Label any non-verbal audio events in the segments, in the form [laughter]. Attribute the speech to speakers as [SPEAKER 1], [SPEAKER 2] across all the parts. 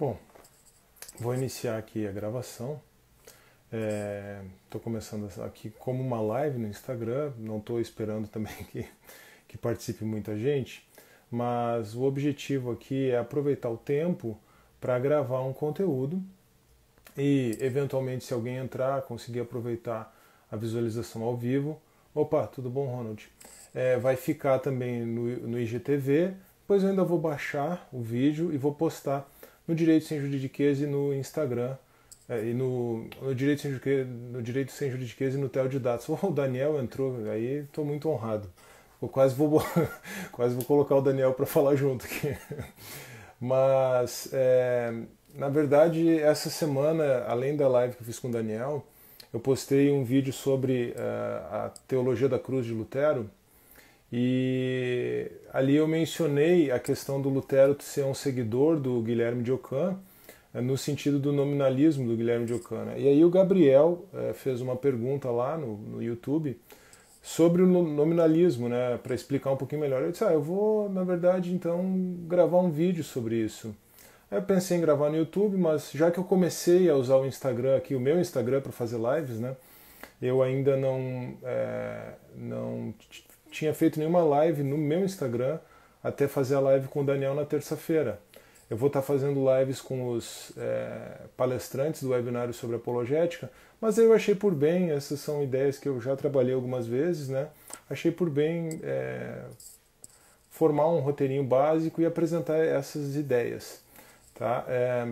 [SPEAKER 1] Bom, vou iniciar aqui a gravação. Estou é, começando aqui como uma live no Instagram, não estou esperando também [laughs] que, que participe muita gente, mas o objetivo aqui é aproveitar o tempo para gravar um conteúdo e, eventualmente, se alguém entrar, conseguir aproveitar a visualização ao vivo. Opa, tudo bom, Ronald? É, vai ficar também no, no IGTV, depois eu ainda vou baixar o vídeo e vou postar no Direito Sem Juridiquês e no Instagram. É, e no, no, Direito Sem no Direito Sem Juridiquês e no Teodidatos. Oh, [laughs] o Daniel entrou, aí estou muito honrado. Eu quase vou, [laughs] quase vou colocar o Daniel para falar junto aqui. [laughs] Mas, é, na verdade, essa semana, além da live que eu fiz com o Daniel, eu postei um vídeo sobre uh, a teologia da cruz de Lutero e ali eu mencionei a questão do Lutero ser um seguidor do Guilherme de Ockham, eh, no sentido do nominalismo do Guilherme de Ockham. Né? E aí o Gabriel eh, fez uma pergunta lá no, no YouTube sobre o nominalismo, né, para explicar um pouquinho melhor. Eu disse, ah, eu vou, na verdade, então, gravar um vídeo sobre isso. eu pensei em gravar no YouTube, mas já que eu comecei a usar o Instagram aqui, o meu Instagram para fazer lives, né, eu ainda não é, tinha feito nenhuma live no meu Instagram até fazer a live com o Daniel na terça-feira. Eu vou estar fazendo lives com os é, palestrantes do webinário sobre apologética, mas eu achei por bem, essas são ideias que eu já trabalhei algumas vezes, né? Achei por bem é, formar um roteirinho básico e apresentar essas ideias, tá? É,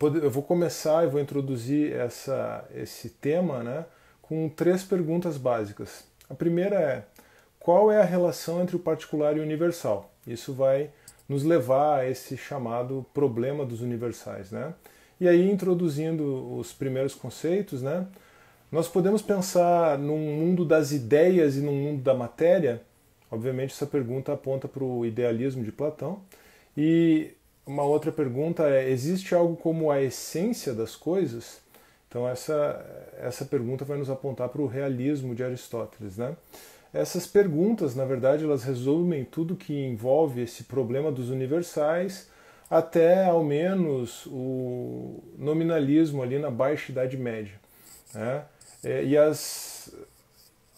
[SPEAKER 1] eu vou começar e vou introduzir essa, esse tema, né? Com três perguntas básicas. A primeira é qual é a relação entre o particular e o universal. Isso vai nos levar a esse chamado problema dos universais, né? E aí introduzindo os primeiros conceitos, né? Nós podemos pensar num mundo das ideias e num mundo da matéria. Obviamente essa pergunta aponta para o idealismo de Platão. E uma outra pergunta é: existe algo como a essência das coisas? Então essa essa pergunta vai nos apontar para o realismo de Aristóteles, né? Essas perguntas, na verdade, elas resumem tudo que envolve esse problema dos universais até ao menos o nominalismo ali na baixa idade média. Né? É, e as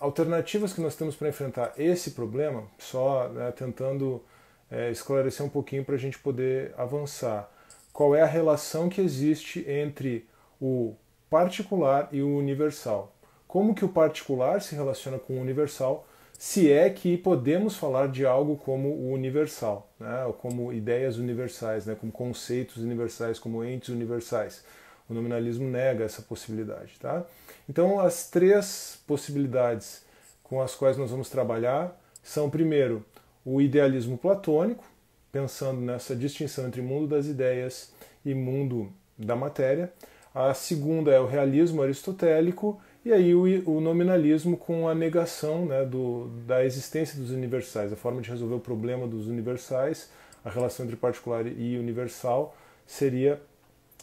[SPEAKER 1] alternativas que nós temos para enfrentar esse problema, só né, tentando é, esclarecer um pouquinho para a gente poder avançar. Qual é a relação que existe entre o particular e o universal? como que o particular se relaciona com o universal, se é que podemos falar de algo como o universal, né? ou como ideias universais, né? como conceitos universais, como entes universais. O nominalismo nega essa possibilidade. Tá? Então, as três possibilidades com as quais nós vamos trabalhar são, primeiro, o idealismo platônico, pensando nessa distinção entre mundo das ideias e mundo da matéria. A segunda é o realismo aristotélico e aí o, o nominalismo com a negação né, do, da existência dos universais, a forma de resolver o problema dos universais, a relação entre particular e universal, seria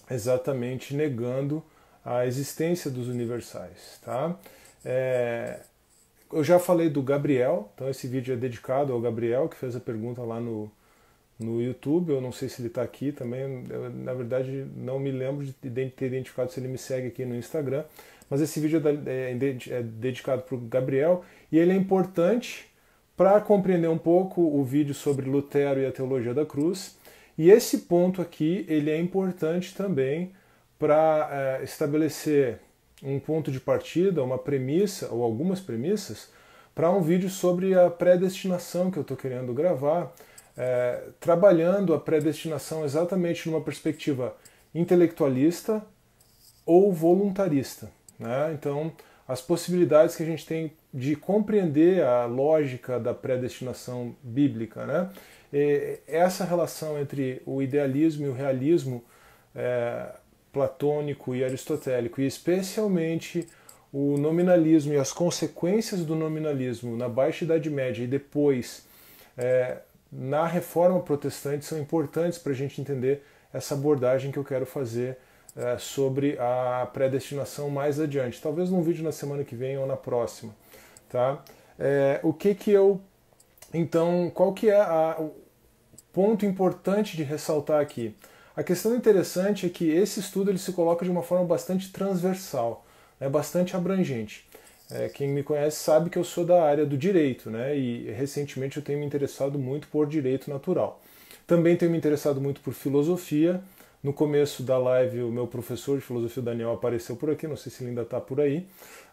[SPEAKER 1] exatamente negando a existência dos universais. Tá? É, eu já falei do Gabriel, então esse vídeo é dedicado ao Gabriel, que fez a pergunta lá no, no YouTube. Eu não sei se ele está aqui também, eu, na verdade não me lembro de ter identificado se ele me segue aqui no Instagram. Mas esse vídeo é, é, é dedicado para o Gabriel e ele é importante para compreender um pouco o vídeo sobre Lutero e a teologia da cruz. E esse ponto aqui ele é importante também para é, estabelecer um ponto de partida, uma premissa ou algumas premissas para um vídeo sobre a predestinação que eu estou querendo gravar, é, trabalhando a predestinação exatamente numa perspectiva intelectualista ou voluntarista. Né? Então, as possibilidades que a gente tem de compreender a lógica da predestinação bíblica, né? E essa relação entre o idealismo e o realismo é, platônico e aristotélico, e especialmente o nominalismo e as consequências do nominalismo na Baixa Idade Média e depois é, na Reforma Protestante, são importantes para a gente entender essa abordagem que eu quero fazer é, sobre a predestinação mais adiante, talvez num vídeo na semana que vem ou na próxima, tá? É, o que que eu então qual que é a, o ponto importante de ressaltar aqui? A questão interessante é que esse estudo ele se coloca de uma forma bastante transversal, né, bastante abrangente. É, quem me conhece sabe que eu sou da área do direito, né? E recentemente eu tenho me interessado muito por direito natural. Também tenho me interessado muito por filosofia no começo da live, o meu professor de filosofia, o Daniel, apareceu por aqui, não sei se ele ainda está por aí,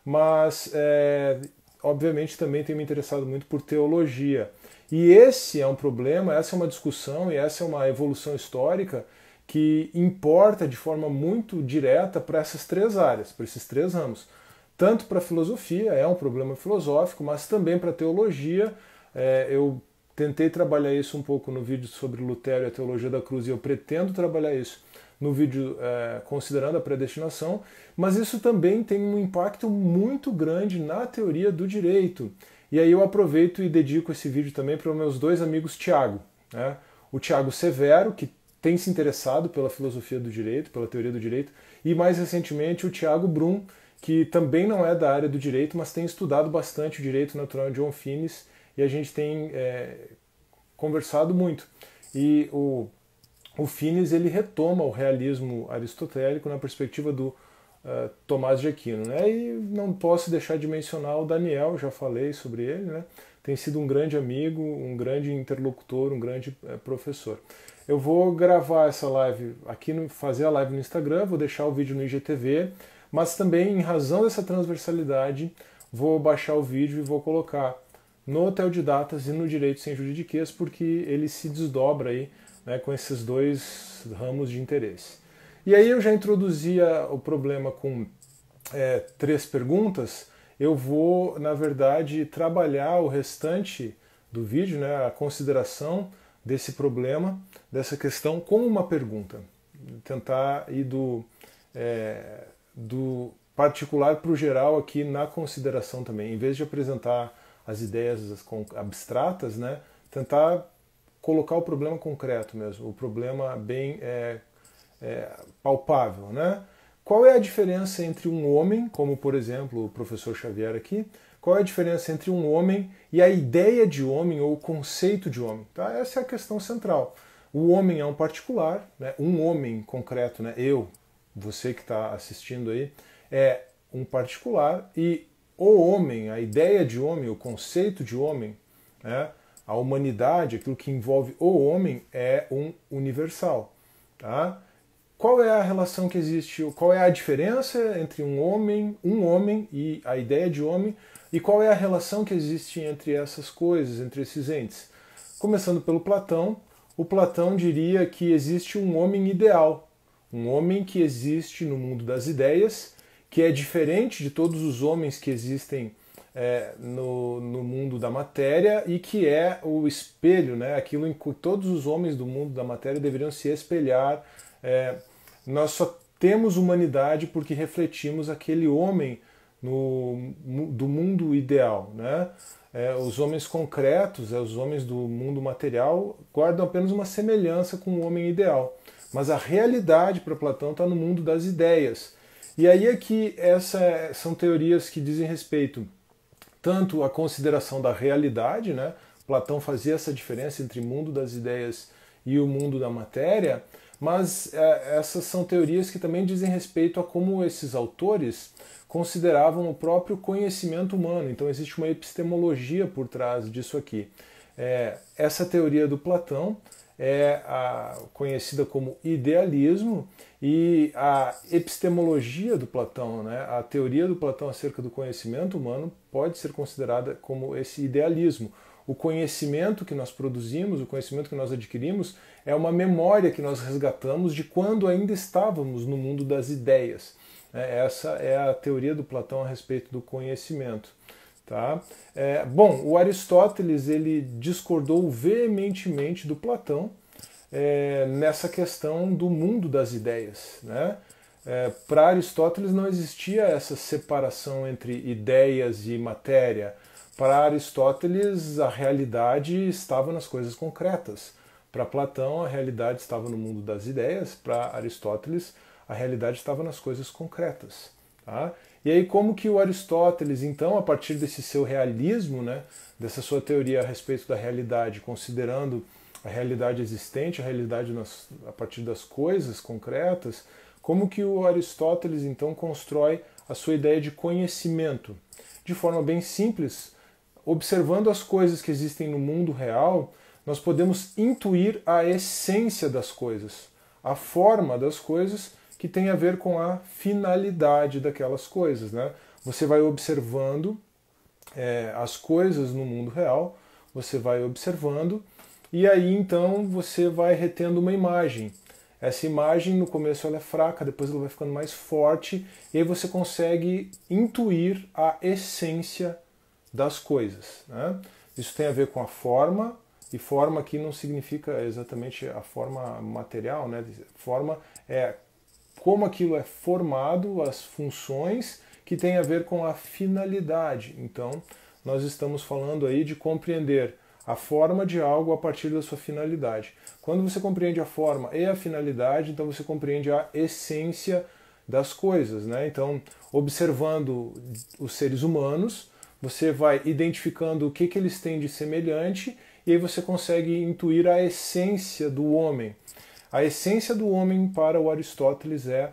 [SPEAKER 1] mas é, obviamente também tenho me interessado muito por teologia. E esse é um problema, essa é uma discussão e essa é uma evolução histórica que importa de forma muito direta para essas três áreas, para esses três ramos. Tanto para a filosofia, é um problema filosófico, mas também para a teologia. É, eu Tentei trabalhar isso um pouco no vídeo sobre Lutero e a teologia da cruz e eu pretendo trabalhar isso no vídeo é, considerando a predestinação, mas isso também tem um impacto muito grande na teoria do direito. E aí eu aproveito e dedico esse vídeo também para os meus dois amigos Tiago, né? o Tiago Severo, que tem se interessado pela filosofia do direito, pela teoria do direito, e mais recentemente o Tiago Brum, que também não é da área do direito, mas tem estudado bastante o direito natural de John Fines e a gente tem é, conversado muito. E o, o Finis ele retoma o realismo aristotélico na perspectiva do uh, Tomás de Aquino. Né? E não posso deixar de mencionar o Daniel, já falei sobre ele, né? tem sido um grande amigo, um grande interlocutor, um grande uh, professor. Eu vou gravar essa live aqui, no, fazer a live no Instagram, vou deixar o vídeo no IGTV, mas também em razão dessa transversalidade, vou baixar o vídeo e vou colocar no hotel de datas e no direito sem juridiquês, porque ele se desdobra aí né, com esses dois ramos de interesse. E aí eu já introduzia o problema com é, três perguntas. Eu vou, na verdade, trabalhar o restante do vídeo, né, a consideração desse problema, dessa questão, como uma pergunta. Tentar ir do, é, do particular para o geral aqui na consideração também. Em vez de apresentar as ideias abstratas, né? Tentar colocar o problema concreto mesmo, o problema bem é, é, palpável, né? Qual é a diferença entre um homem, como por exemplo o professor Xavier aqui, qual é a diferença entre um homem e a ideia de homem ou o conceito de homem? Tá? Essa é a questão central. O homem é um particular, né? um homem concreto, né? eu, você que está assistindo aí, é um particular e o homem, a ideia de homem, o conceito de homem, né? a humanidade, aquilo que envolve o homem, é um universal. Tá? Qual é a relação que existe? Qual é a diferença entre um homem, um homem e a ideia de homem? E qual é a relação que existe entre essas coisas, entre esses entes? Começando pelo Platão, o Platão diria que existe um homem ideal, um homem que existe no mundo das ideias que é diferente de todos os homens que existem é, no, no mundo da matéria e que é o espelho, né? aquilo em que todos os homens do mundo da matéria deveriam se espelhar. É, nós só temos humanidade porque refletimos aquele homem no, do mundo ideal. Né? É, os homens concretos, é, os homens do mundo material, guardam apenas uma semelhança com o homem ideal. Mas a realidade para Platão está no mundo das ideias. E aí é que essas são teorias que dizem respeito tanto à consideração da realidade, né? Platão fazia essa diferença entre mundo das ideias e o mundo da matéria, mas é, essas são teorias que também dizem respeito a como esses autores consideravam o próprio conhecimento humano. Então existe uma epistemologia por trás disso aqui. É, essa teoria do Platão é a, conhecida como idealismo e a epistemologia do Platão, né, a teoria do Platão acerca do conhecimento humano pode ser considerada como esse idealismo. O conhecimento que nós produzimos, o conhecimento que nós adquirimos, é uma memória que nós resgatamos de quando ainda estávamos no mundo das ideias. Né? Essa é a teoria do Platão a respeito do conhecimento. Tá? É, bom, o Aristóteles ele discordou veementemente do Platão é, nessa questão do mundo das ideias. Né? É, Para Aristóteles não existia essa separação entre ideias e matéria. Para Aristóteles, a realidade estava nas coisas concretas. Para Platão, a realidade estava no mundo das ideias. Para Aristóteles, a realidade estava nas coisas concretas. Tá? E aí como que o Aristóteles, então, a partir desse seu realismo, né, dessa sua teoria a respeito da realidade, considerando a realidade existente, a realidade nas, a partir das coisas concretas, como que o Aristóteles então constrói a sua ideia de conhecimento? De forma bem simples, observando as coisas que existem no mundo real, nós podemos intuir a essência das coisas, a forma das coisas que tem a ver com a finalidade daquelas coisas. Né? Você vai observando é, as coisas no mundo real, você vai observando e aí então você vai retendo uma imagem. Essa imagem no começo ela é fraca, depois ela vai ficando mais forte e aí você consegue intuir a essência das coisas. Né? Isso tem a ver com a forma, e forma aqui não significa exatamente a forma material, né? Forma é como aquilo é formado, as funções que tem a ver com a finalidade. Então, nós estamos falando aí de compreender a forma de algo a partir da sua finalidade. Quando você compreende a forma e a finalidade, então você compreende a essência das coisas, né? Então, observando os seres humanos, você vai identificando o que, que eles têm de semelhante e aí você consegue intuir a essência do homem. A essência do homem para o Aristóteles é,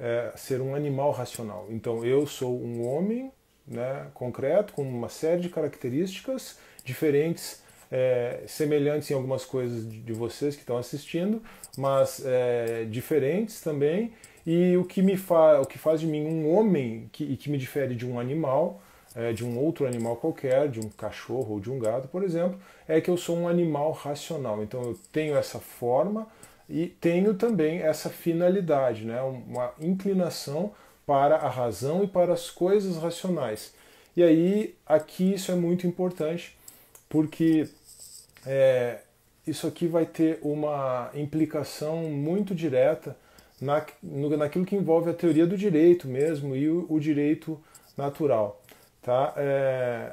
[SPEAKER 1] é ser um animal racional. Então eu sou um homem né, concreto com uma série de características diferentes é, semelhantes em algumas coisas de vocês que estão assistindo, mas é, diferentes também. E o que me fa o que faz de mim um homem que, e que me difere de um animal, é, de um outro animal qualquer, de um cachorro ou de um gato, por exemplo, é que eu sou um animal racional. Então eu tenho essa forma, e tenho também essa finalidade, né? uma inclinação para a razão e para as coisas racionais. E aí, aqui isso é muito importante, porque é, isso aqui vai ter uma implicação muito direta na, no, naquilo que envolve a teoria do direito mesmo e o, o direito natural. Tá? É,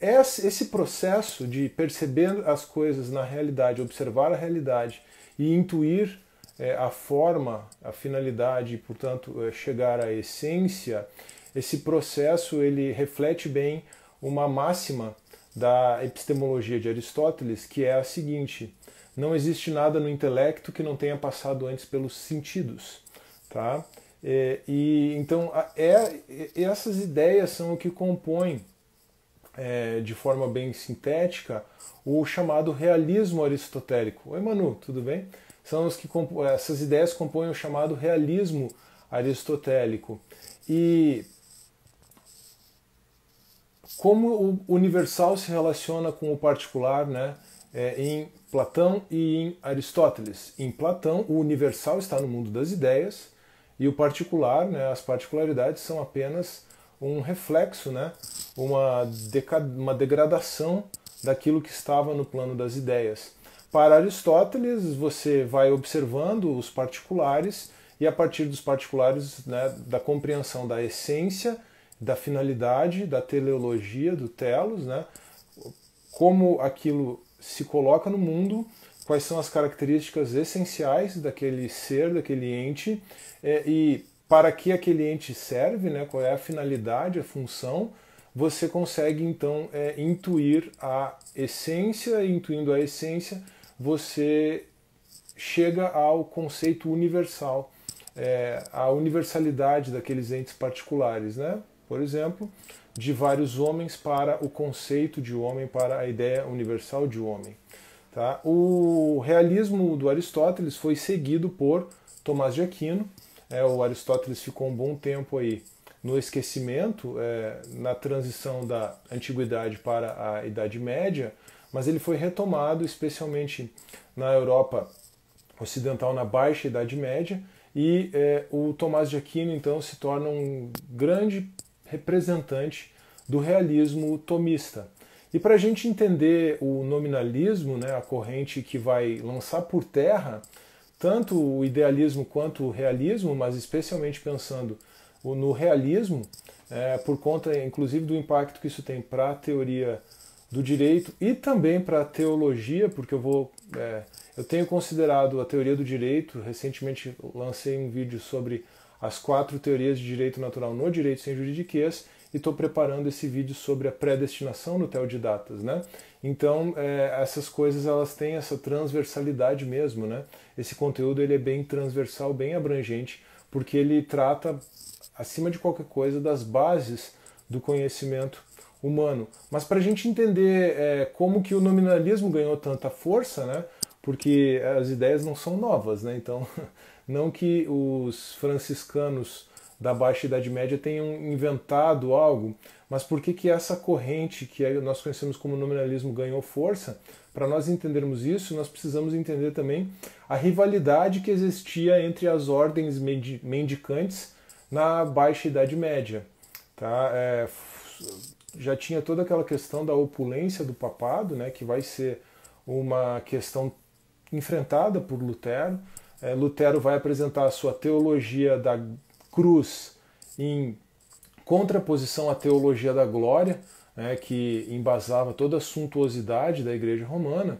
[SPEAKER 1] esse processo de perceber as coisas na realidade, observar a realidade e intuir é, a forma, a finalidade, e, portanto, é, chegar à essência, esse processo ele reflete bem uma máxima da epistemologia de Aristóteles, que é a seguinte: não existe nada no intelecto que não tenha passado antes pelos sentidos, tá? É, e então é, é, essas ideias são o que compõem é, de forma bem sintética o chamado realismo aristotélico. Oi, Manu, tudo bem? São os que essas ideias compõem o chamado realismo aristotélico. E como o universal se relaciona com o particular, né? É, em Platão e em Aristóteles. Em Platão, o universal está no mundo das ideias e o particular, né, as particularidades são apenas um reflexo, né? uma, uma degradação daquilo que estava no plano das ideias. Para Aristóteles, você vai observando os particulares e a partir dos particulares, né, da compreensão da essência, da finalidade, da teleologia, do telos, né, como aquilo se coloca no mundo, quais são as características essenciais daquele ser, daquele ente, eh, e para que aquele ente serve, né, qual é a finalidade, a função, você consegue então é, intuir a essência, intuindo a essência, você chega ao conceito universal, é, a universalidade daqueles entes particulares, né? Por exemplo, de vários homens para o conceito de homem, para a ideia universal de homem. Tá? O realismo do Aristóteles foi seguido por Tomás de Aquino, é, o Aristóteles ficou um bom tempo aí no esquecimento, é, na transição da antiguidade para a Idade Média, mas ele foi retomado, especialmente na Europa Ocidental, na Baixa Idade Média, e é, o Tomás de Aquino então se torna um grande representante do realismo tomista. E para a gente entender o nominalismo, né, a corrente que vai lançar por terra tanto o idealismo quanto o realismo, mas especialmente pensando no realismo, é, por conta inclusive do impacto que isso tem para a teoria do direito e também para a teologia, porque eu vou. É, eu tenho considerado a teoria do direito, recentemente lancei um vídeo sobre as quatro teorias de direito natural no direito sem juridiquês, e estou preparando esse vídeo sobre a predestinação no Teodidatas, né? Então, é, essas coisas elas têm essa transversalidade mesmo, né? Esse conteúdo ele é bem transversal, bem abrangente, porque ele trata, acima de qualquer coisa, das bases do conhecimento humano. Mas para a gente entender é, como que o nominalismo ganhou tanta força, né? Porque as ideias não são novas, né? Então, [laughs] não que os franciscanos da Baixa Idade Média tenham inventado algo, mas por que, que essa corrente que nós conhecemos como nominalismo ganhou força? Para nós entendermos isso, nós precisamos entender também a rivalidade que existia entre as ordens mendicantes na Baixa Idade Média. Tá? É, já tinha toda aquela questão da opulência do papado, né, que vai ser uma questão enfrentada por Lutero. É, Lutero vai apresentar a sua teologia da cruz em contraposição à teologia da glória, né, que embasava toda a suntuosidade da Igreja Romana.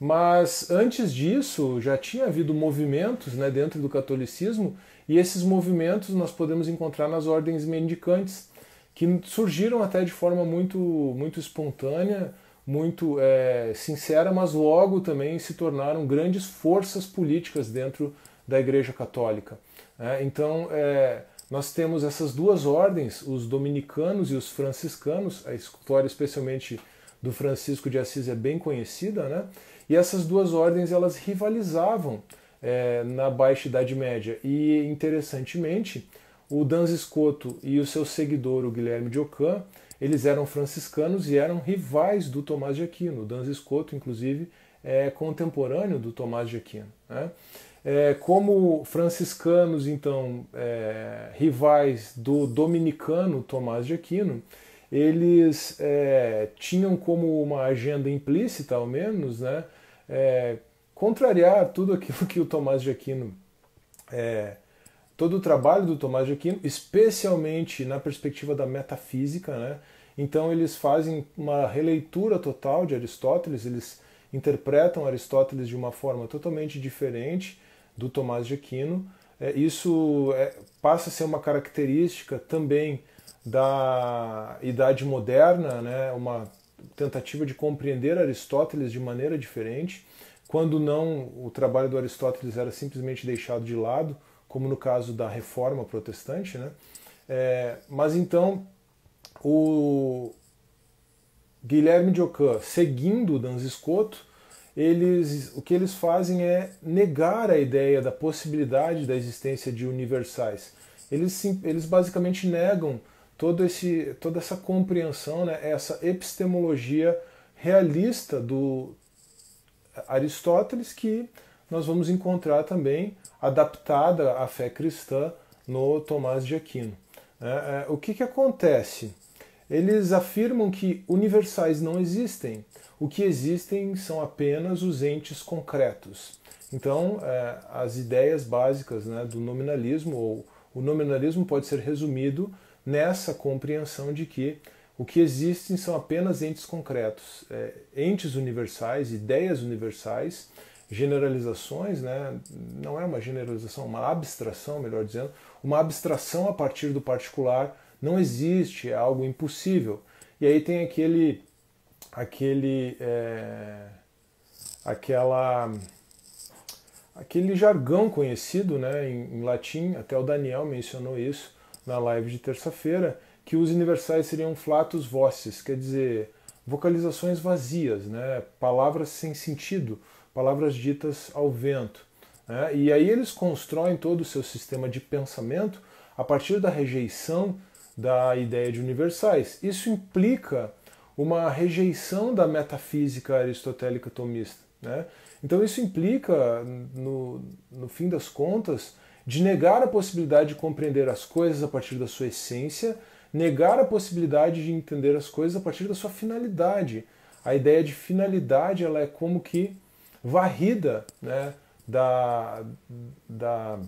[SPEAKER 1] Mas antes disso já tinha havido movimentos né, dentro do catolicismo, e esses movimentos nós podemos encontrar nas ordens mendicantes, que surgiram até de forma muito, muito espontânea, muito é, sincera, mas logo também se tornaram grandes forças políticas dentro da Igreja Católica. É, então, é, nós temos essas duas ordens, os dominicanos e os franciscanos, a história especialmente do Francisco de Assis é bem conhecida, né? e essas duas ordens elas rivalizavam é, na Baixa Idade Média. E, interessantemente, o Danz Escoto e o seu seguidor, o Guilherme de Ockham, eles eram franciscanos e eram rivais do Tomás de Aquino. O Danz Escoto, inclusive, é contemporâneo do Tomás de Aquino. Né? É, como franciscanos, então, é, rivais do dominicano Tomás de Aquino, eles é, tinham como uma agenda implícita, ao menos, né, é, contrariar tudo aquilo que o Tomás de Aquino, é, todo o trabalho do Tomás de Aquino, especialmente na perspectiva da metafísica, né, então eles fazem uma releitura total de Aristóteles, eles interpretam Aristóteles de uma forma totalmente diferente do Tomás de Aquino. É, isso é, passa a ser uma característica também da Idade Moderna, né, uma tentativa de compreender Aristóteles de maneira diferente, quando não o trabalho do Aristóteles era simplesmente deixado de lado, como no caso da Reforma Protestante, né? É, mas então o Guilherme de Ockham, seguindo Danziscoto, eles, o que eles fazem é negar a ideia da possibilidade da existência de universais. Eles, eles basicamente negam todo esse, toda essa compreensão, né, essa epistemologia realista do Aristóteles que nós vamos encontrar também adaptada à fé cristã no Tomás de Aquino. Né. É, o que, que acontece? eles afirmam que universais não existem. O que existem são apenas os entes concretos. Então, é, as ideias básicas né, do nominalismo, ou o nominalismo pode ser resumido nessa compreensão de que o que existem são apenas entes concretos, é, entes universais, ideias universais, generalizações, né? não é uma generalização, uma abstração, melhor dizendo, uma abstração a partir do particular não existe, é algo impossível. E aí tem aquele, aquele, é, aquela, aquele jargão conhecido, né, em, em latim. Até o Daniel mencionou isso na live de terça-feira, que os universais seriam flatos voces, quer dizer, vocalizações vazias, né? palavras sem sentido, palavras ditas ao vento. Né? E aí eles constroem todo o seu sistema de pensamento a partir da rejeição da ideia de universais. Isso implica uma rejeição da metafísica aristotélica tomista. Né? Então isso implica, no, no fim das contas, de negar a possibilidade de compreender as coisas a partir da sua essência, negar a possibilidade de entender as coisas a partir da sua finalidade. A ideia de finalidade ela é como que varrida né, da, da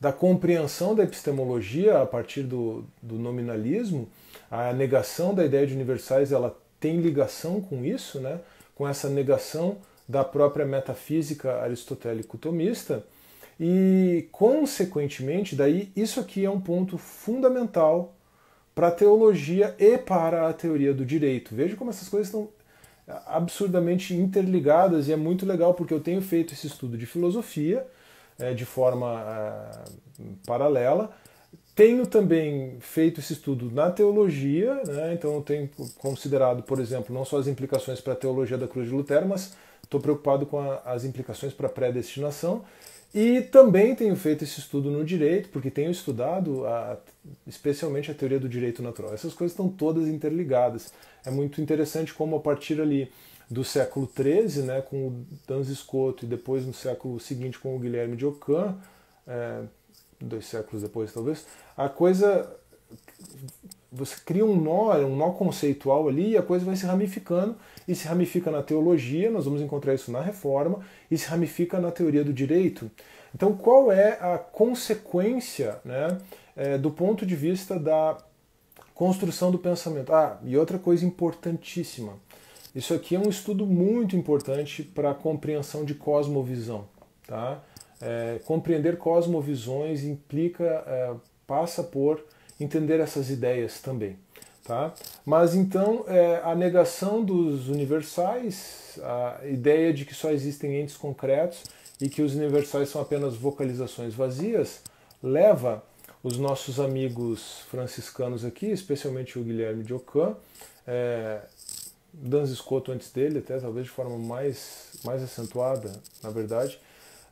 [SPEAKER 1] da compreensão da epistemologia a partir do, do nominalismo, a negação da ideia de universais ela tem ligação com isso, né? com essa negação da própria metafísica aristotélico-tomista, e, consequentemente, daí isso aqui é um ponto fundamental para a teologia e para a teoria do direito. Veja como essas coisas estão absurdamente interligadas e é muito legal porque eu tenho feito esse estudo de filosofia é, de forma é, paralela. Tenho também feito esse estudo na teologia, né? então eu tenho considerado, por exemplo, não só as implicações para a teologia da cruz de Lutero, mas estou preocupado com a, as implicações para a predestinação. E também tenho feito esse estudo no direito, porque tenho estudado a, especialmente a teoria do direito natural. Essas coisas estão todas interligadas. É muito interessante como, a partir ali do século XIII, né, com o Danzi Scotto, e depois no século seguinte com o Guilherme de Ockham, é, dois séculos depois talvez, a coisa você cria um nó, um nó conceitual ali, e a coisa vai se ramificando, e se ramifica na teologia, nós vamos encontrar isso na reforma, e se ramifica na teoria do direito. Então, qual é a consequência né, é, do ponto de vista da construção do pensamento? Ah, e outra coisa importantíssima: isso aqui é um estudo muito importante para a compreensão de cosmovisão. Tá? É, compreender cosmovisões implica, é, passa por entender essas ideias também. Tá? Mas então é, a negação dos universais, a ideia de que só existem entes concretos e que os universais são apenas vocalizações vazias, leva os nossos amigos franciscanos aqui, especialmente o Guilherme de Ockham, é, Danz Scotto antes dele, até talvez de forma mais, mais acentuada, na verdade,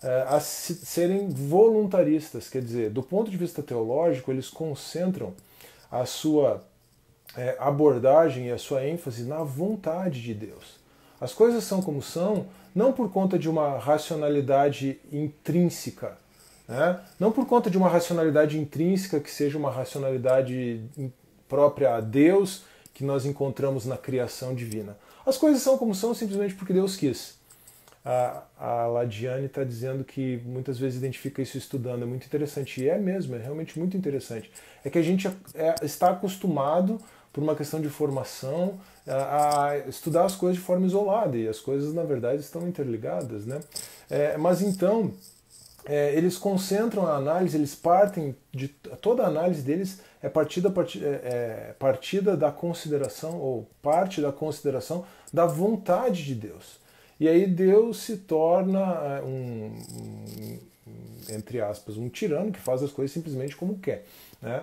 [SPEAKER 1] é, a serem voluntaristas, quer dizer, do ponto de vista teológico, eles concentram a sua é, abordagem e a sua ênfase na vontade de Deus. As coisas são como são, não por conta de uma racionalidade intrínseca, né? não por conta de uma racionalidade intrínseca que seja uma racionalidade própria a Deus, que nós encontramos na criação divina. As coisas são como são simplesmente porque Deus quis. A, a Ladiane está dizendo que muitas vezes identifica isso estudando, é muito interessante. E é mesmo, é realmente muito interessante. É que a gente é, está acostumado, por uma questão de formação, a, a, estudar as coisas de forma isolada, e as coisas, na verdade, estão interligadas. Né? É, mas então, é, eles concentram a análise, eles partem de toda a análise deles é partida, partida, é, é, partida da consideração ou parte da consideração da vontade de Deus. E aí Deus se torna é, um, um entre aspas um tirano que faz as coisas simplesmente como quer, né?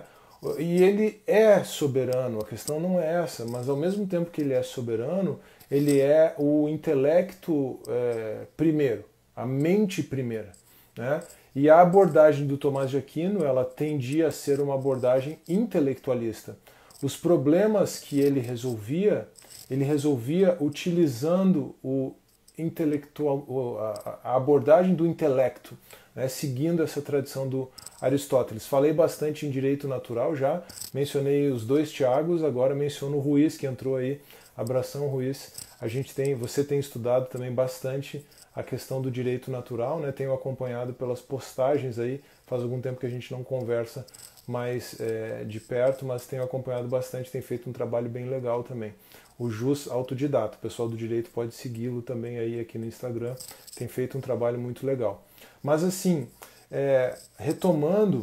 [SPEAKER 1] E ele é soberano, a questão não é essa, mas ao mesmo tempo que ele é soberano, ele é o intelecto é, primeiro, a mente primeira. Né? E a abordagem do Tomás de Aquino ela tendia a ser uma abordagem intelectualista. Os problemas que ele resolvia, ele resolvia utilizando o intelectual, a abordagem do intelecto, né? seguindo essa tradição do Aristóteles. Falei bastante em direito natural já, mencionei os dois Tiagos, agora menciono o Ruiz que entrou aí, abração Ruiz. A gente tem, você tem estudado também bastante a questão do direito natural, né? Tenho acompanhado pelas postagens aí, faz algum tempo que a gente não conversa mais é, de perto, mas tenho acompanhado bastante, tem feito um trabalho bem legal também. O Jus Autodidata, o pessoal do direito pode segui-lo também aí aqui no Instagram, tem feito um trabalho muito legal. Mas assim, é, retomando,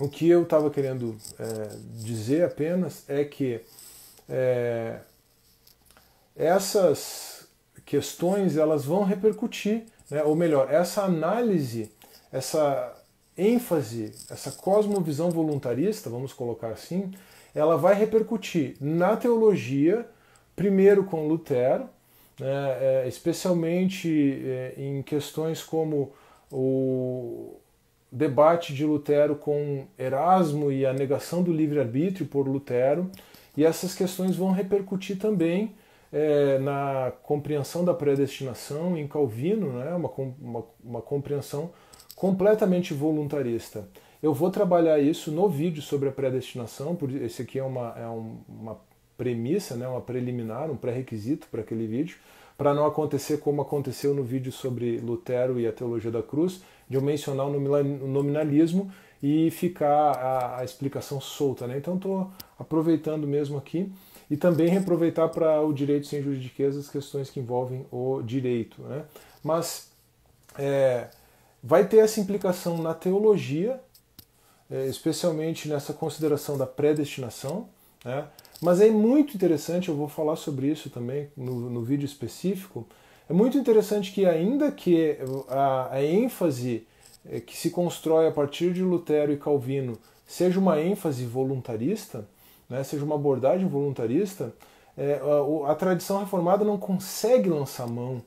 [SPEAKER 1] o que eu estava querendo é, dizer apenas é que é, essas questões elas vão repercutir, né? ou melhor, essa análise, essa ênfase, essa cosmovisão voluntarista, vamos colocar assim, ela vai repercutir na teologia, primeiro com Lutero, né? É, especialmente é, em questões como o debate de Lutero com Erasmo e a negação do livre-arbítrio por Lutero, e essas questões vão repercutir também é, na compreensão da predestinação em Calvino, né, uma, uma, uma compreensão completamente voluntarista. Eu vou trabalhar isso no vídeo sobre a predestinação, por esse aqui é uma, é uma premissa, né, uma preliminar, um pré-requisito para aquele vídeo, para não acontecer como aconteceu no vídeo sobre Lutero e a teologia da cruz, de eu mencionar o nominalismo e ficar a, a explicação solta. Né? Então estou aproveitando mesmo aqui e também reaproveitar para o direito sem juridiqueza as questões que envolvem o direito. Né? Mas é, vai ter essa implicação na teologia, é, especialmente nessa consideração da predestinação. Né? Mas é muito interessante, eu vou falar sobre isso também no, no vídeo específico. É muito interessante que, ainda que a, a ênfase é, que se constrói a partir de Lutero e Calvino seja uma ênfase voluntarista, né, seja uma abordagem voluntarista, é, a, a tradição reformada não consegue lançar mão,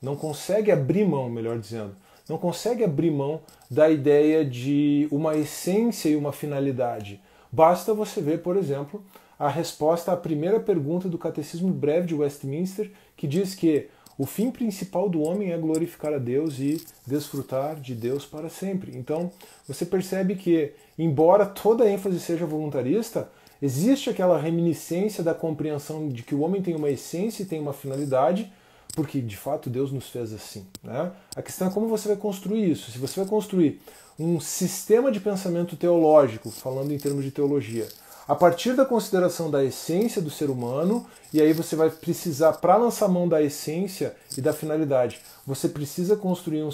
[SPEAKER 1] não consegue abrir mão, melhor dizendo, não consegue abrir mão da ideia de uma essência e uma finalidade. Basta você ver, por exemplo, a resposta à primeira pergunta do Catecismo Breve de Westminster, que diz que o fim principal do homem é glorificar a Deus e desfrutar de Deus para sempre. Então, você percebe que, embora toda a ênfase seja voluntarista, Existe aquela reminiscência da compreensão de que o homem tem uma essência e tem uma finalidade, porque de fato Deus nos fez assim. Né? A questão é como você vai construir isso. Se você vai construir um sistema de pensamento teológico, falando em termos de teologia, a partir da consideração da essência do ser humano, e aí você vai precisar, para lançar mão da essência e da finalidade, você precisa construir um,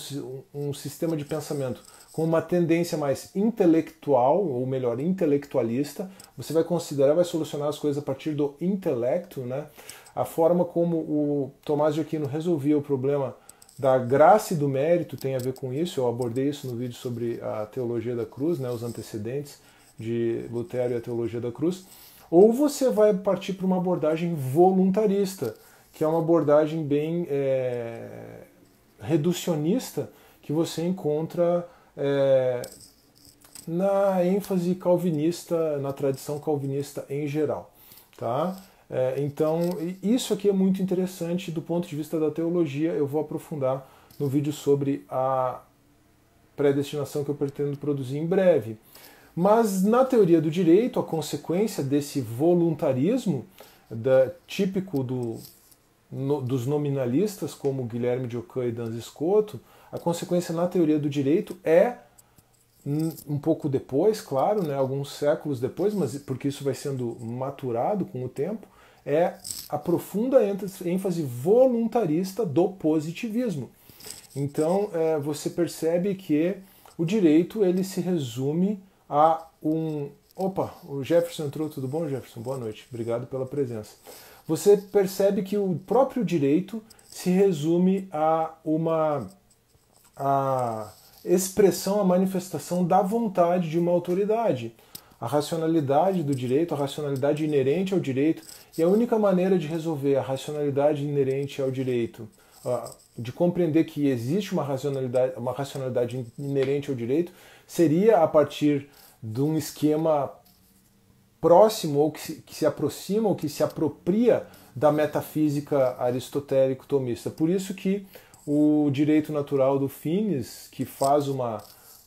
[SPEAKER 1] um sistema de pensamento com uma tendência mais intelectual, ou melhor, intelectualista, você vai considerar, vai solucionar as coisas a partir do intelecto, né? A forma como o Tomás de Aquino resolvia o problema da graça e do mérito tem a ver com isso. Eu abordei isso no vídeo sobre a teologia da cruz, né, os antecedentes de Lutero e a teologia da cruz. Ou você vai partir para uma abordagem voluntarista, que é uma abordagem bem é, reducionista que você encontra é, na ênfase calvinista, na tradição calvinista em geral. Tá? É, então, isso aqui é muito interessante do ponto de vista da teologia. Eu vou aprofundar no vídeo sobre a predestinação que eu pretendo produzir em breve. Mas na teoria do direito, a consequência desse voluntarismo da, típico do, no, dos nominalistas como Guilherme de Oca e Danz Escoto a consequência na teoria do direito é um pouco depois, claro, né, alguns séculos depois, mas porque isso vai sendo maturado com o tempo, é a profunda ênfase voluntarista do positivismo. Então é, você percebe que o direito ele se resume a um Opa, o Jefferson entrou, tudo bom, Jefferson? Boa noite, obrigado pela presença. Você percebe que o próprio direito se resume a uma a expressão, a manifestação da vontade de uma autoridade. A racionalidade do direito, a racionalidade inerente ao direito, e a única maneira de resolver a racionalidade inerente ao direito, de compreender que existe uma racionalidade, uma racionalidade inerente ao direito, seria a partir de um esquema próximo ou que se, que se aproxima ou que se apropria da metafísica aristotélico-tomista. Por isso que o direito natural do Finis, que faz uma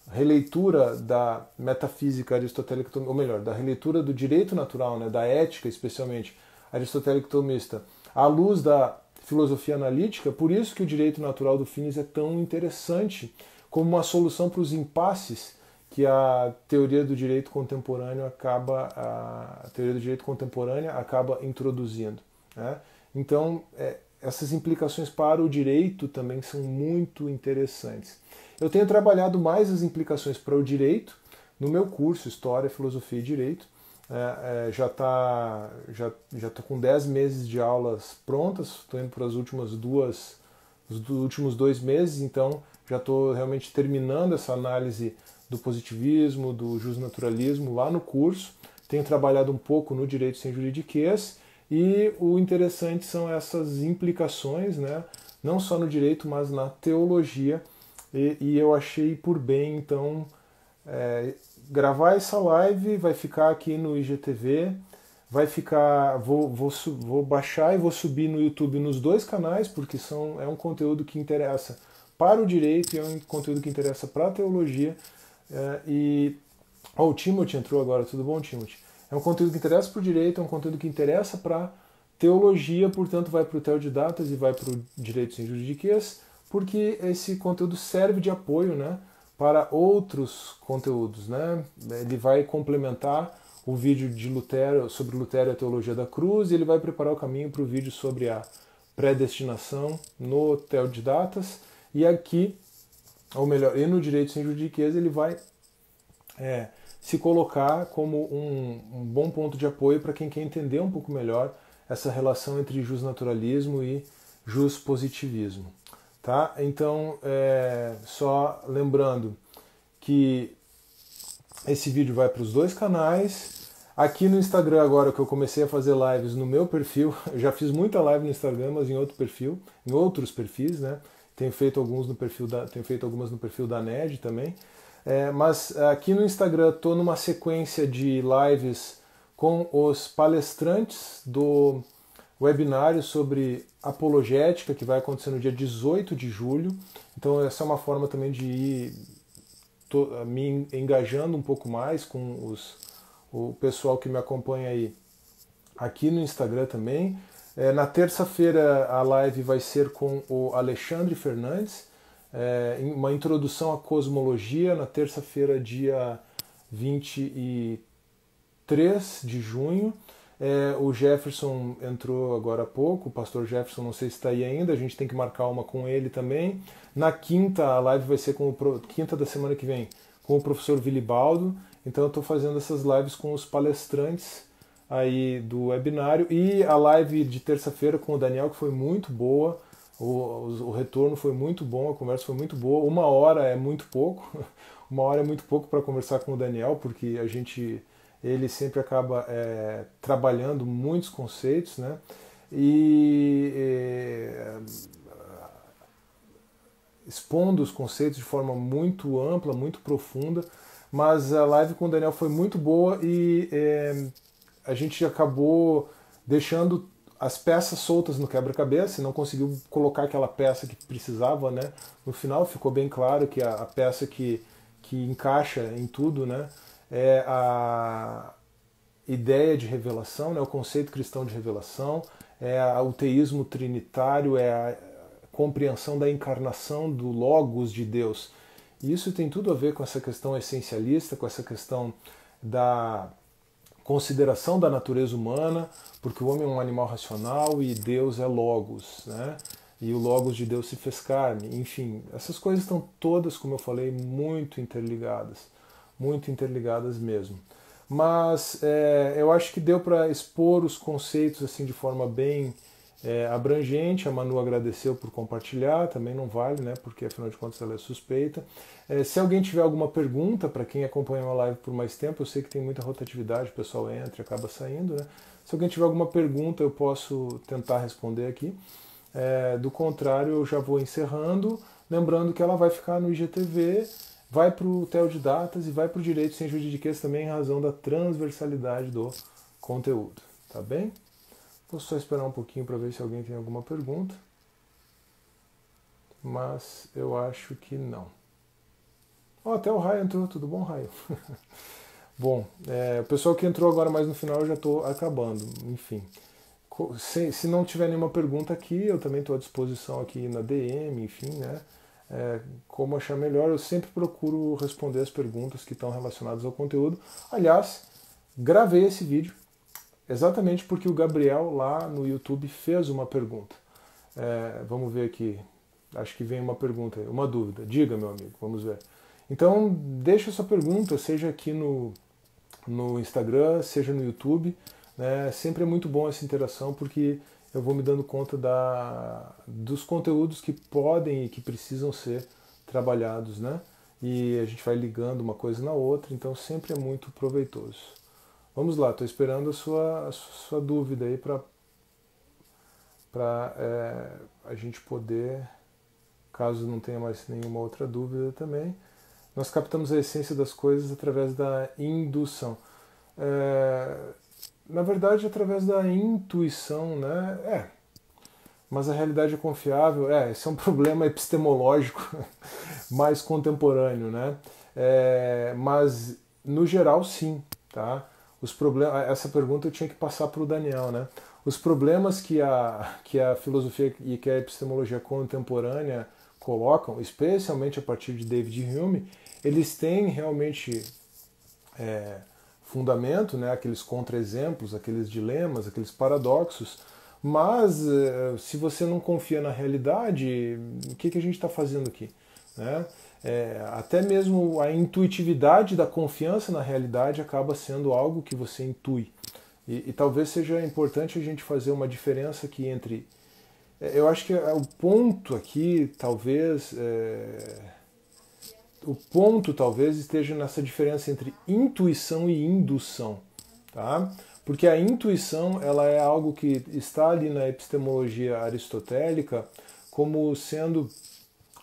[SPEAKER 1] releitura da metafísica aristotélica, ou melhor, da releitura do direito natural, né, da ética especialmente aristotélico-tomista, à luz da filosofia analítica, por isso que o direito natural do Finis é tão interessante como uma solução para os impasses que a teoria do direito contemporâneo acaba a teoria do direito contemporânea acaba introduzindo. Né? Então é, essas implicações para o direito também são muito interessantes. Eu tenho trabalhado mais as implicações para o direito no meu curso História, Filosofia e Direito. É, é, já está já já tô com 10 meses de aulas prontas, estou indo para as últimas duas os últimos dois meses, então já estou realmente terminando essa análise do positivismo, do justnaturalismo lá no curso. Tenho trabalhado um pouco no direito sem juridiquês e o interessante são essas implicações, né? não só no direito, mas na teologia. E, e eu achei por bem, então, é, gravar essa live, vai ficar aqui no IGTV, vai ficar, vou, vou, vou baixar e vou subir no YouTube nos dois canais, porque são, é um conteúdo que interessa para o direito e é um conteúdo que interessa para a teologia. É, e. oh, o Timothy entrou agora, tudo bom, Timothy? É um conteúdo que interessa para o direito, é um conteúdo que interessa para teologia, portanto vai para o datas e vai para o Direito Sem Juridiquês, porque esse conteúdo serve de apoio né, para outros conteúdos. Né? Ele vai complementar o vídeo de Lutero sobre Lutero e a Teologia da Cruz e ele vai preparar o caminho para o vídeo sobre a predestinação no datas e aqui, ou melhor, e no Direito Sem Juridiquês ele vai... É, se colocar como um, um bom ponto de apoio para quem quer entender um pouco melhor essa relação entre justnaturalismo e juspositivismo. Tá? Então, é, só lembrando que esse vídeo vai para os dois canais. Aqui no Instagram, agora que eu comecei a fazer lives no meu perfil, [laughs] já fiz muita live no Instagram, mas em outro perfil, em outros perfis, né? Tenho feito, alguns no perfil da, tenho feito algumas no perfil da NED também. É, mas é, aqui no Instagram estou numa sequência de lives com os palestrantes do webinário sobre apologética, que vai acontecer no dia 18 de julho. Então, essa é uma forma também de ir tô, eh, me engajando um pouco mais com os, o pessoal que me acompanha aí aqui no Instagram também. É, na terça-feira, a live vai ser com o Alexandre Fernandes é, uma introdução à cosmologia na terça-feira, dia 23 de junho. É, o Jefferson entrou agora há pouco, o pastor Jefferson não sei se está aí ainda, a gente tem que marcar uma com ele também. Na quinta, a live vai ser com o quinta da semana que vem, com o professor Vilibaldo. Então eu estou fazendo essas lives com os palestrantes aí do webinário e a live de terça-feira com o Daniel que foi muito boa. O, o, o retorno foi muito bom, a conversa foi muito boa. Uma hora é muito pouco, [laughs] uma hora é muito pouco para conversar com o Daniel, porque a gente ele sempre acaba é, trabalhando muitos conceitos, né? E é, expondo os conceitos de forma muito ampla, muito profunda. Mas a live com o Daniel foi muito boa e é, a gente acabou deixando as peças soltas no quebra-cabeça e não conseguiu colocar aquela peça que precisava, né? No final ficou bem claro que a, a peça que, que encaixa em tudo, né? É a ideia de revelação, né? O conceito cristão de revelação, é a, o teísmo trinitário, é a compreensão da encarnação do logos de Deus. E isso tem tudo a ver com essa questão essencialista, com essa questão da consideração da natureza humana, porque o homem é um animal racional e Deus é Logos, né? E o Logos de Deus se fez carne. Enfim, essas coisas estão todas, como eu falei, muito interligadas. Muito interligadas mesmo. Mas é, eu acho que deu para expor os conceitos assim de forma bem é, abrangente. A Manu agradeceu por compartilhar, também não vale, né? Porque afinal de contas ela é suspeita. É, se alguém tiver alguma pergunta, para quem acompanhou a live por mais tempo, eu sei que tem muita rotatividade, o pessoal entra e acaba saindo, né? Se alguém tiver alguma pergunta, eu posso tentar responder aqui. É, do contrário, eu já vou encerrando. Lembrando que ela vai ficar no IGTV, vai para o TEL de Datas e vai para o Direito Sem Juridiquês também em razão da transversalidade do conteúdo. Tá bem? Vou só esperar um pouquinho para ver se alguém tem alguma pergunta. Mas eu acho que não. Oh, até o Raio entrou. Tudo bom, Raio? [laughs] bom, é, o pessoal que entrou agora mais no final eu já estou acabando. Enfim. Se, se, não tiver nenhuma pergunta aqui, eu também estou à disposição aqui na DM, enfim, né? É, como achar melhor, eu sempre procuro responder as perguntas que estão relacionadas ao conteúdo. Aliás, gravei esse vídeo Exatamente porque o Gabriel lá no YouTube fez uma pergunta. É, vamos ver aqui. Acho que vem uma pergunta, uma dúvida. Diga, meu amigo, vamos ver. Então, deixa sua pergunta, seja aqui no, no Instagram, seja no YouTube. Né? Sempre é muito bom essa interação porque eu vou me dando conta da, dos conteúdos que podem e que precisam ser trabalhados, né? E a gente vai ligando uma coisa na outra, então sempre é muito proveitoso. Vamos lá, estou esperando a sua, a sua dúvida aí para é, a gente poder, caso não tenha mais nenhuma outra dúvida também, nós captamos a essência das coisas através da indução. É, na verdade, através da intuição, né? É. Mas a realidade é confiável? É, esse é um [laughs] problema epistemológico [laughs] mais contemporâneo, né? É, mas, no geral, sim, tá? os problemas. Essa pergunta eu tinha que passar para o Daniel, né? Os problemas que a, que a filosofia e que a epistemologia contemporânea colocam, especialmente a partir de David Hume, eles têm realmente é, fundamento, né? Aqueles contra-exemplos, aqueles dilemas, aqueles paradoxos. Mas é, se você não confia na realidade, o que, que a gente está fazendo aqui, né? é, até mesmo a intuitividade da confiança na realidade acaba sendo algo que você intui. E, e talvez seja importante a gente fazer uma diferença aqui entre. É, eu acho que é o ponto aqui, talvez. É, o ponto talvez esteja nessa diferença entre intuição e indução, tá? Porque a intuição ela é algo que está ali na epistemologia aristotélica como sendo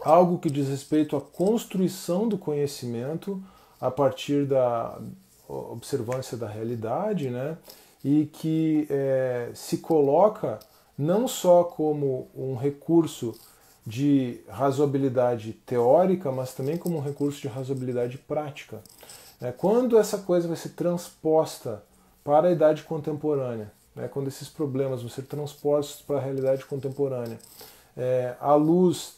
[SPEAKER 1] algo que diz respeito à construção do conhecimento a partir da observância da realidade, né? e que é, se coloca não só como um recurso de razoabilidade teórica, mas também como um recurso de razoabilidade prática. É, quando essa coisa vai ser transposta para a idade contemporânea, né, quando esses problemas vão ser transpostos para a realidade contemporânea, é, à luz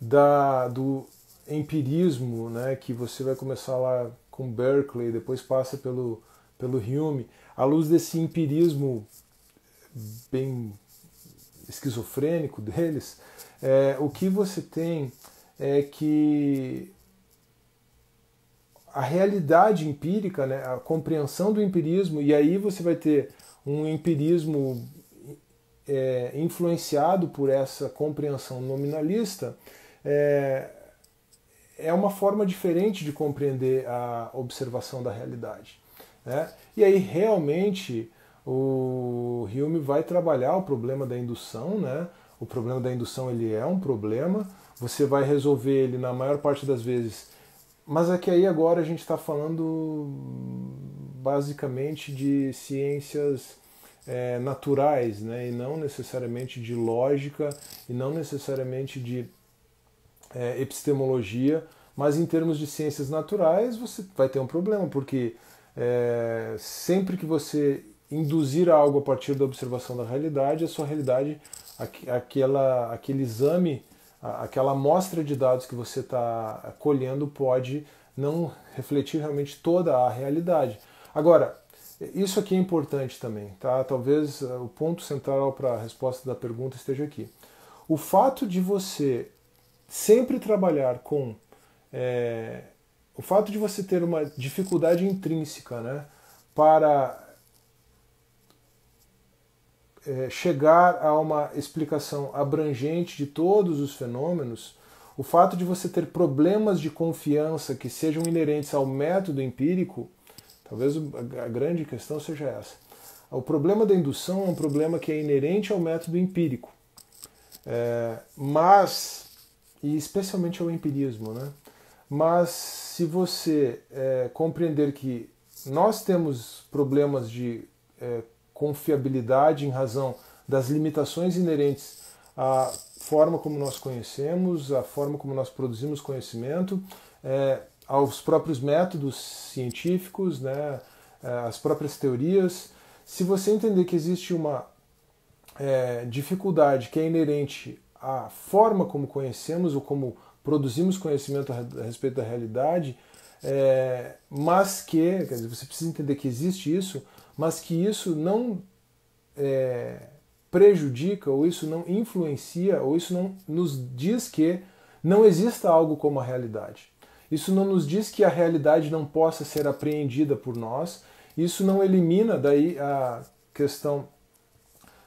[SPEAKER 1] da, do empirismo, né, que você vai começar lá com Berkeley, depois passa pelo, pelo Hume, à luz desse empirismo bem esquizofrênico deles, é, o que você tem é que a realidade empírica, né, a compreensão do empirismo, e aí você vai ter um empirismo é, influenciado por essa compreensão nominalista, é, é uma forma diferente de compreender a observação da realidade. Né? E aí realmente o Hume vai trabalhar o problema da indução, né? O problema da indução ele é um problema, você vai resolver ele na maior parte das vezes. Mas é que aí agora a gente está falando basicamente de ciências é, naturais, né? E não necessariamente de lógica, e não necessariamente de é, epistemologia, mas em termos de ciências naturais você vai ter um problema, porque é, sempre que você induzir algo a partir da observação da realidade, a sua realidade, aquela, aquele exame, aquela amostra de dados que você está colhendo pode não refletir realmente toda a realidade. Agora, isso aqui é importante também, tá? Talvez é, o ponto central para a resposta da pergunta esteja aqui. O fato de você sempre trabalhar com é, o fato de você ter uma dificuldade intrínseca né, para é, chegar a uma explicação abrangente de todos os fenômenos, o fato de você ter problemas de confiança que sejam inerentes ao método empírico, talvez a grande questão seja essa. O problema da indução é um problema que é inerente ao método empírico. É, mas e especialmente ao empirismo. Né? Mas se você é, compreender que nós temos problemas de é, confiabilidade em razão das limitações inerentes à forma como nós conhecemos, à forma como nós produzimos conhecimento, é, aos próprios métodos científicos, né, é, às próprias teorias. Se você entender que existe uma é, dificuldade que é inerente a forma como conhecemos ou como produzimos conhecimento a respeito da realidade, é, mas que, quer dizer, você precisa entender que existe isso, mas que isso não é, prejudica, ou isso não influencia, ou isso não nos diz que não exista algo como a realidade. Isso não nos diz que a realidade não possa ser apreendida por nós, isso não elimina daí a questão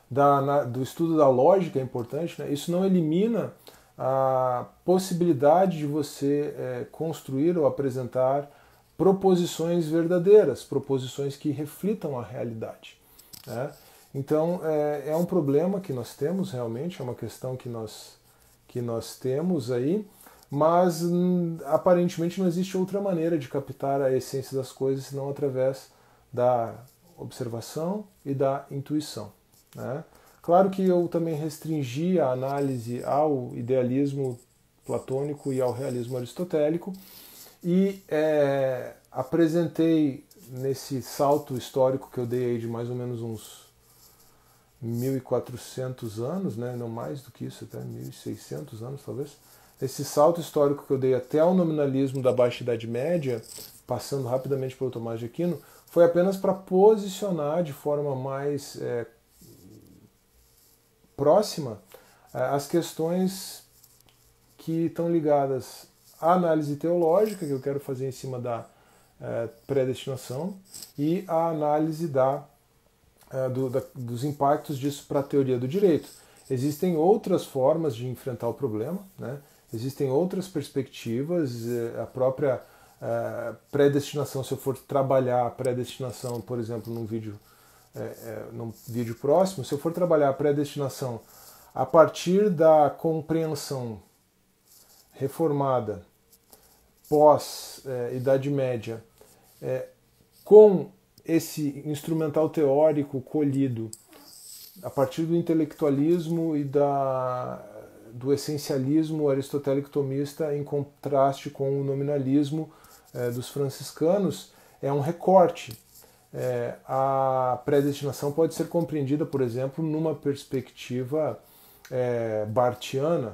[SPEAKER 1] da, na, do estudo da lógica é importante, né? isso não elimina a possibilidade de você é, construir ou apresentar proposições verdadeiras, proposições que reflitam a realidade. Né? Então é, é, um problema que nós temos realmente, é uma questão que nós, que nós temos aí, mas hum, aparentemente não existe outra maneira de captar a essência das coisas senão através da observação e da intuição. Né? Claro que eu também restringi a análise ao idealismo platônico e ao realismo aristotélico e é, apresentei nesse salto histórico que eu dei de mais ou menos uns 1400 anos, né, não mais do que isso, até 1600 anos talvez. Esse salto histórico que eu dei até o nominalismo da Baixa Idade Média, passando rapidamente pelo Tomás de Aquino, foi apenas para posicionar de forma mais é, próxima é, as questões que estão ligadas à análise teológica que eu quero fazer em cima da é, predestinação e à análise da, é, do, da, dos impactos disso para a teoria do direito. Existem outras formas de enfrentar o problema, né? existem outras perspectivas, a própria é, predestinação, se eu for trabalhar a predestinação, por exemplo, num vídeo é, é, num vídeo próximo, se eu for trabalhar a predestinação a partir da compreensão reformada pós é, Idade Média, é, com esse instrumental teórico colhido a partir do intelectualismo e da, do essencialismo aristotélico-tomista em contraste com o nominalismo é, dos franciscanos, é um recorte é, a predestinação pode ser compreendida, por exemplo, numa perspectiva é, bartiana.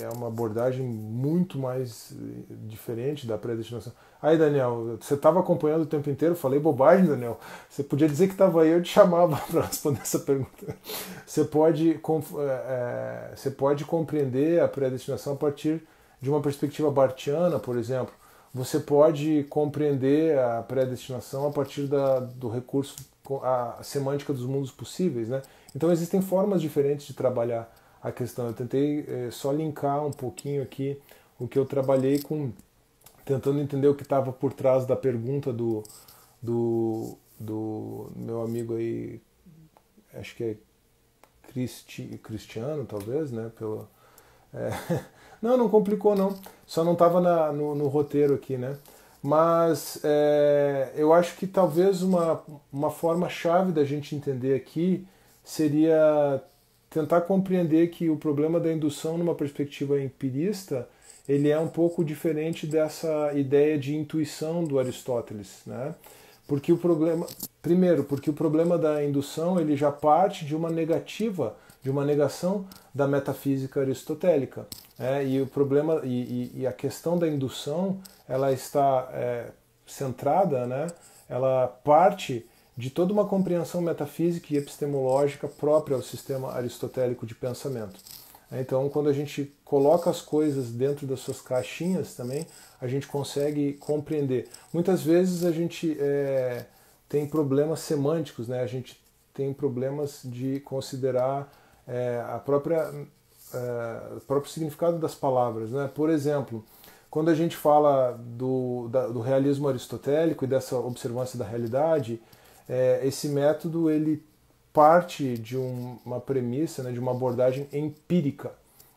[SPEAKER 1] É uma abordagem muito mais eh, diferente da predestinação. Aí, Daniel, você estava acompanhando o tempo inteiro, falei bobagem, Daniel. Você podia dizer que estava aí, eu te chamava [laughs] para responder essa pergunta. Você pode, é, você pode compreender a predestinação a partir de uma perspectiva bartiana, por exemplo você pode compreender a predestinação a partir da, do recurso, a semântica dos mundos possíveis. Né? Então existem formas diferentes de trabalhar a questão. Eu tentei é, só linkar um pouquinho aqui o que eu trabalhei com, tentando entender o que estava por trás da pergunta do, do, do meu amigo aí, acho que é Cristi, Cristiano, talvez, né? Pelo, é, [laughs] Não, não complicou não. Só não estava no, no, roteiro aqui, né? Mas é, eu acho que talvez uma, uma forma chave da gente entender aqui seria tentar compreender que o problema da indução numa perspectiva empirista ele é um pouco diferente dessa ideia de intuição do Aristóteles, né? Porque o problema, primeiro, porque o problema da indução ele já parte de uma negativa de uma negação da metafísica aristotélica. É, e o problema e, e, e, a questão da indução ela está é, centrada, né? Ela parte de toda uma compreensão metafísica e epistemológica própria ao sistema aristotélico de pensamento. É, então, quando a gente coloca as coisas dentro das suas caixinhas também, a gente consegue compreender. Muitas vezes a gente é, tem problemas semânticos, né? a gente tem problemas de considerar é, a própria, é, o próprio significado das palavras. Né? Por exemplo, quando a gente fala do, da, do realismo aristotélico e dessa observância da realidade, é, esse método ele parte de um, uma premissa, né, de uma abordagem empírica.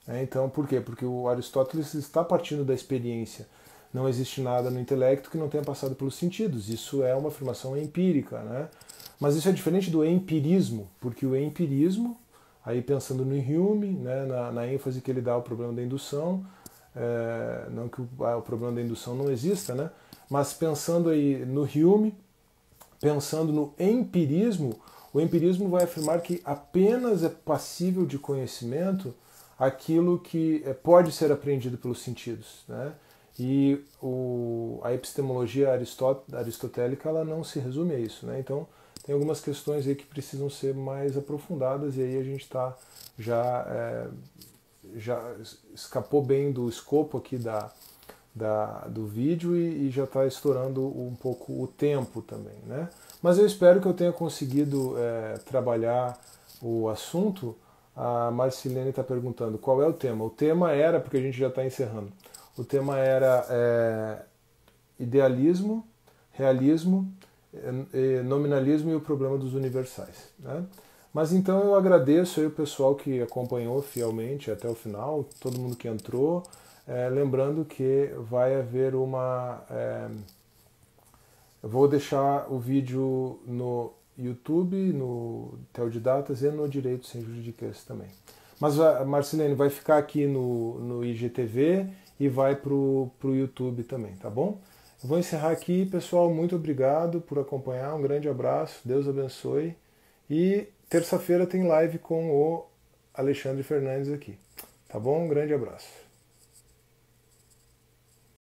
[SPEAKER 1] Né? Então, por quê? Porque o Aristóteles está partindo da experiência. Não existe nada no intelecto que não tenha passado pelos sentidos. Isso é uma afirmação empírica, né? Mas isso é diferente do empirismo, porque o empirismo Aí pensando no Hume, né, na, na ênfase que ele dá ao problema da indução, é, não que o, ah, o, problema da indução não exista, né? mas pensando aí no Hume, pensando no empirismo, o empirismo vai afirmar que apenas é passível de conhecimento aquilo que é, pode ser apreendido pelos sentidos. Né? E o, a epistemologia aristotélica ela não se resume a isso. Né? Então, tem algumas questões aí que precisam ser mais aprofundadas e aí a gente está já é, já escapou bem do escopo aqui da, da do vídeo e, e já está estourando um pouco o tempo também, né? Mas eu espero que eu tenha conseguido é, trabalhar o assunto. A Marcilene está perguntando qual é o tema. O tema era, porque a gente já está encerrando, o tema era é, idealismo, realismo é, é, nominalismo e o problema dos universais. Né? Mas então eu agradeço aí o pessoal que acompanhou fielmente até o final, todo mundo que entrou. É, lembrando que vai haver uma. É, vou deixar o vídeo no YouTube, no Tel de Datas e no Direito Sem Juridiquês também. Mas a ah, Marcelene vai ficar aqui no, no IGTV e vai para o YouTube também, tá bom? Vou encerrar aqui, pessoal. Muito obrigado por acompanhar. Um grande abraço. Deus abençoe. E terça-feira tem live com o Alexandre Fernandes aqui. Tá bom? Um grande abraço.